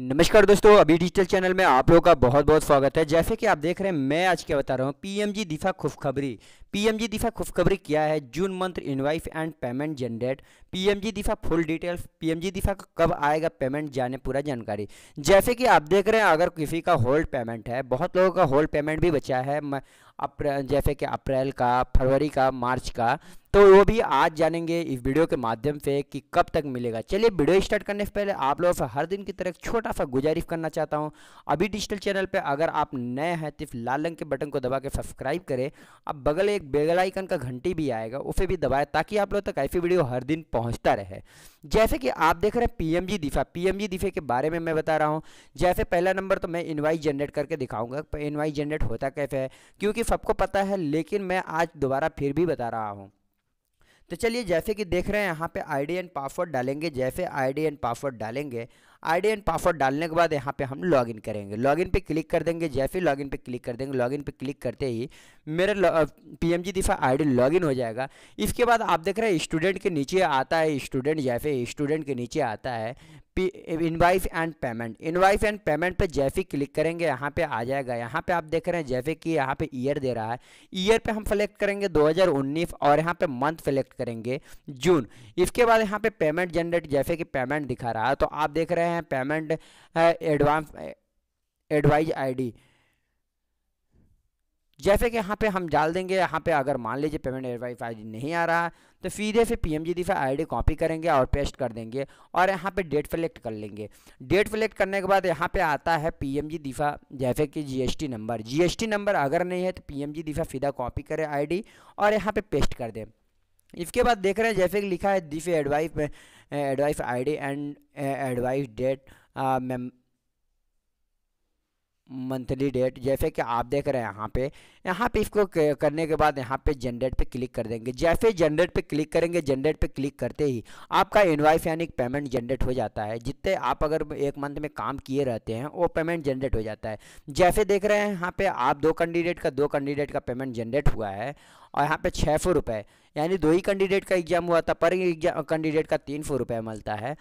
नमस्कार दोस्तों अभी डिजिटल चैनल में आप लोगों का बहुत बहुत स्वागत है जैसे कि आप देख रहे हैं मैं आज क्या बता रहा हूँ पीएमजी दिफा खुफखबरी पीएमजी दिफा खुफखबरी क्या है June month invoice and payment generate PMG दिफा फुल डिटेल्स पीएमजी दिफा कब आएगा पेमेंट जाने पूरा जानकारी जैसे कि आप देख रहे हैं अगर किसी का होल्ड पेमेंट है बहुत लोगों का होल्ड पेमेंट भी बचा है अप्रैल जैसे कि अप्रैल का फरवरी का मार्च का तो वो भी आज जानेंगे इस वीडियो के माध्यम से कि कब तक मिलेगा चलिए वीडियो स्टार्ट करने से पहले आप लोगों से हर दिन की तरह छोटा सा गुजारिश करना चाहता हूँ अभी डिजिटल चैनल पे अगर आप नए हैं तो लाल रंग के बटन को दबा के सब्सक्राइब करें अब बगल एक बेगल आइकन का घंटी भी आएगा उसे भी दबाएं ताकि आप लोग तक ऐसी वीडियो हर दिन पहुँचता रहे जैसे कि आप देख रहे हैं पी एम जी दिफा पी एम जी दिफे के बारे में मैं बता रहा हूँ जैसे पहला नंबर तो मैं इन्वाइस जनरेट करके दिखाऊँगा इन्वाइस जनरेट होता कैसे है क्योंकि सबको पता है लेकिन मैं आज दोबारा फिर भी बता रहा हूँ तो चलिए जैसे कि देख रहे हैं यहाँ पे आईडी एंड पासवर्ड डालेंगे जैसे आईडी एंड पासवर्ड डालेंगे आईडी एंड पासवर्ड डालने के बाद यहाँ पे हम लॉगिन करेंगे लॉगिन पे क्लिक कर देंगे जैसे ही लॉगिन पे क्लिक कर देंगे लॉगिन पे क्लिक करते ही मेरा पीएमजी दिफा आईडी लॉगिन हो जाएगा इसके बाद आप देख रहे हैं स्टूडेंट के नीचे आता है स्टूडेंट जैसे स्टूडेंट के नीचे आता है invoice and payment invoice and payment पे जैसे क्लिक करेंगे यहाँ पे आ जाएगा यहाँ पे आप देख रहे हैं जैसे कि यहाँ पे ईयर दे रहा है ईयर पे हम सेलेक्ट करेंगे 2019 और यहाँ पे मंथ सेलेक्ट करेंगे जून इसके बाद यहाँ पे पेमेंट जनरेट जैसे कि पेमेंट दिखा रहा है तो आप देख रहे हैं हैं पेमेंट एडवांस एडवाइज आईडी जैसे कि यहाँ पे हम डाल देंगे यहाँ पे अगर मान लीजिए पेमेंट एडवाइस आई नहीं आ रहा तो सीधे से P M G D copy करेंगे और पेस्ट कर देंगे और यहाँ पे डेट सेलेक्ट कर लेंगे डेट सेलेक्ट करने के बाद यहाँ पे आता है पी एम जी दिफा जैसे कि जीएसटी नंबर जीएसटी नंबर अगर नहीं है तो पी एम जी दिफा सीधा कॉपी करें आईडी और यहाँ पे पेस्ट कर दें इसके बाद देख रहे हैं जैसे कि लिखा है दिस एडवाइस में advice ID and advice date monthly date जैसे कि आप देख रहे हैं यहाँ पे यहाँ पे इसको करने के बाद यहाँ पे जनरेट पे क्लिक कर देंगे जैसे जनरेट पे क्लिक करेंगे जनरेट पे क्लिक करते ही आपका इन्वाइस यानी पेमेंट जनरेट हो जाता है जितने आप अगर एक मंथ में काम किए रहते हैं वो पेमेंट जनरेट हो जाता है जैसे देख रहे हैं यहाँ पे आप दो कैंडिडेट का दो कैंडिडेट का पेमेंट जनरेट हुआ है और यहाँ पे छः सौ रुपये यानी दो ही कैंडिडेट का एग्जाम हुआ था पर कैंडिडेट का तीन सौ रुपये मिलता है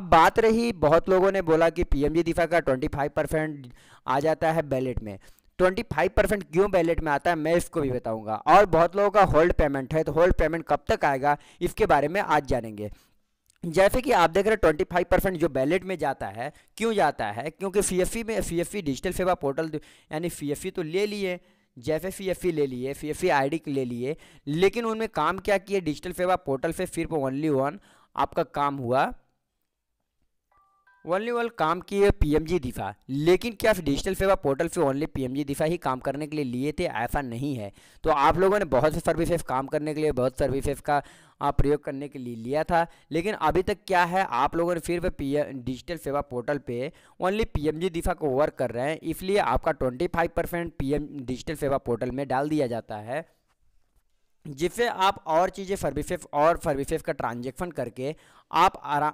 अब बात रही बहुत लोगों ने बोला कि पीएमजी दिफा का ट्वेंटी फाइव परसेंट आ जाता है बैलेट में ट्वेंटी फाइव परसेंट क्यों बैलेट में आता है मैं इसको भी बताऊंगा और बहुत लोगों का होल्ड पेमेंट है तो होल्ड पेमेंट कब तक आएगा इसके बारे में आज जानेंगे जैसे कि आप देख रहे हैं ट्वेंटी फाइव परसेंट जो बैलेट में जाता है क्यों जाता है क्योंकि सी में सी डिजिटल सेवा पोर्टल यानी सी तो ले लिए जैसे सी एफ ले लिए सी एफ आई ले लिए लेकिन उनमें काम क्या किए डिजिटल सेवा पोर्टल से सिर्फ ओनली वन आपका काम हुआ ओनली वन काम किए जी दिफा लेकिन क्या डिजिटल सेवा पोर्टल से ओनली पी एम जी दिफा ही काम करने के लिए लिए थे ऐसा नहीं है तो आप लोगों ने बहुत से सर्विसेज काम करने के लिए बहुत सर्विसेज का प्रयोग करने के लिए लिया था लेकिन अभी तक क्या है आप लोगों ने फिर पी डिजिटल सेवा पोर्टल पे ओनली पी एम जी दिफा को वर्क कर रहे हैं इसलिए आपका twenty five percent P M digital सेवा पोर्टल में डाल दिया जाता है जिससे आप और चीज़ें सर्विसेज और सर्विसेज का ट्रांजेक्शन करके आप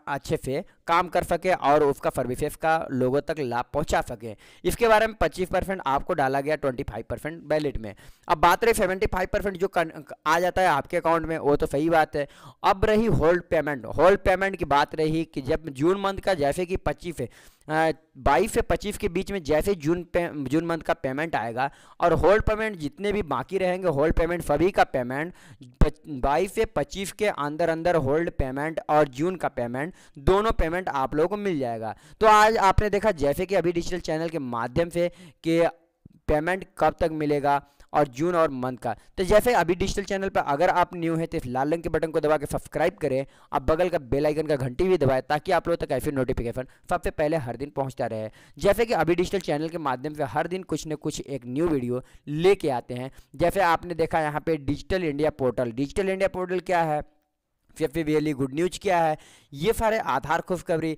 अच्छे से काम कर सके और उसका सर्विसेज का लोगों तक लाभ पहुंचा सके इसके बारे में 25 परसेंट आपको डाला गया 25 परसेंट बैलेट में अब बात रही सेवेंटी फाइव परसेंट जो आ जाता है आपके अकाउंट में वो तो सही बात है अब रही होल्ड पेमेंट होल्ड पेमेंट की बात रही कि जब जून मंथ का जैसे कि पच्चीस है बाईस से पच्चीस के बीच में जैसे जून जून मंथ का पेमेंट आएगा और होल्ड पेमेंट जितने भी बाकी रहेंगे होल्ड पेमेंट सभी का पेमेंट बाईस से पच्चीस के अंदर अंदर होल्ड पेमेंट और जून का पेमेंट दोनों पेमेंट आप लोगों को मिल जाएगा तो आज आपने देखा जैसे कि अभी डिजिटल चैनल के माध्यम से कि पेमेंट कब तक मिलेगा और जून और मंथ का तो जैसे अभी डिजिटल चैनल पर अगर आप न्यू हैं तो इस लाल रंग के बटन को दबा के सब्सक्राइब करें और बगल का बेल आइकन का घंटी भी दबाएं ताकि आप लोगों तक ऐसे नोटिफिकेशन सबसे पहले हर दिन पहुंचता रहे जैसे कि अभी डिजिटल चैनल के माध्यम से हर दिन कुछ न कुछ एक न्यू वीडियो लेके आते हैं जैसे आपने देखा यहाँ पर digital India portal digital India portal क्या है फिफिबियली गुड न्यूज क्या है ये सारे आधार खुशखबरी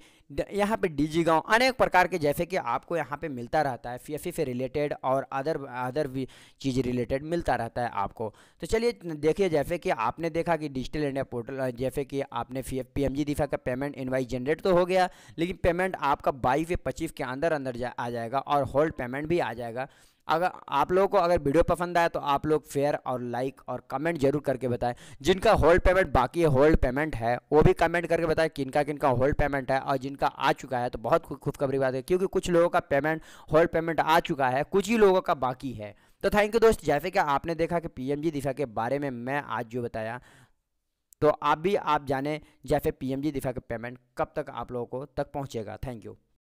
यहाँ पे डीजी गांव अनेक प्रकार के जैसे कि आपको यहाँ पे मिलता रहता है फीएफसी से रिलेटेड और अदर अदर भी चीज़ रिलेटेड मिलता रहता है आपको तो चलिए देखिए जैसे कि आपने देखा कि डिजिटल इंडिया पोर्टल जैसे कि आपने फी एफ पी एम जी दिखा का पेमेंट इनवाइस जनरेट तो हो गया लेकिन पेमेंट आपका बाईस या पच्चीस के अंदर अंदर जा, आ जाएगा और होल्ड पेमेंट भी आ जाएगा अगर आप लोगों को अगर वीडियो पसंद आए तो आप लोग शेयर और लाइक और कमेंट जरूर करके बताएं जिनका होल्ड पेमेंट बाकी है होल्ड पेमेंट है वो भी कमेंट करके बताएं किनका किनका होल्ड पेमेंट है और जिनका आ चुका है तो बहुत खुशखबरी बात है क्योंकि कुछ लोगों का पेमेंट होल्ड पेमेंट आ चुका है कुछ ही लोगों का बाकी है तो थैंक यू दोस्त जैसे कि आपने देखा कि जी दिशा के बारे में मैं आज जो बताया तो आप भी आप जाने जैसे जी दिशा का पेमेंट कब तक आप लोगों को तक पहुँचेगा थैंक यू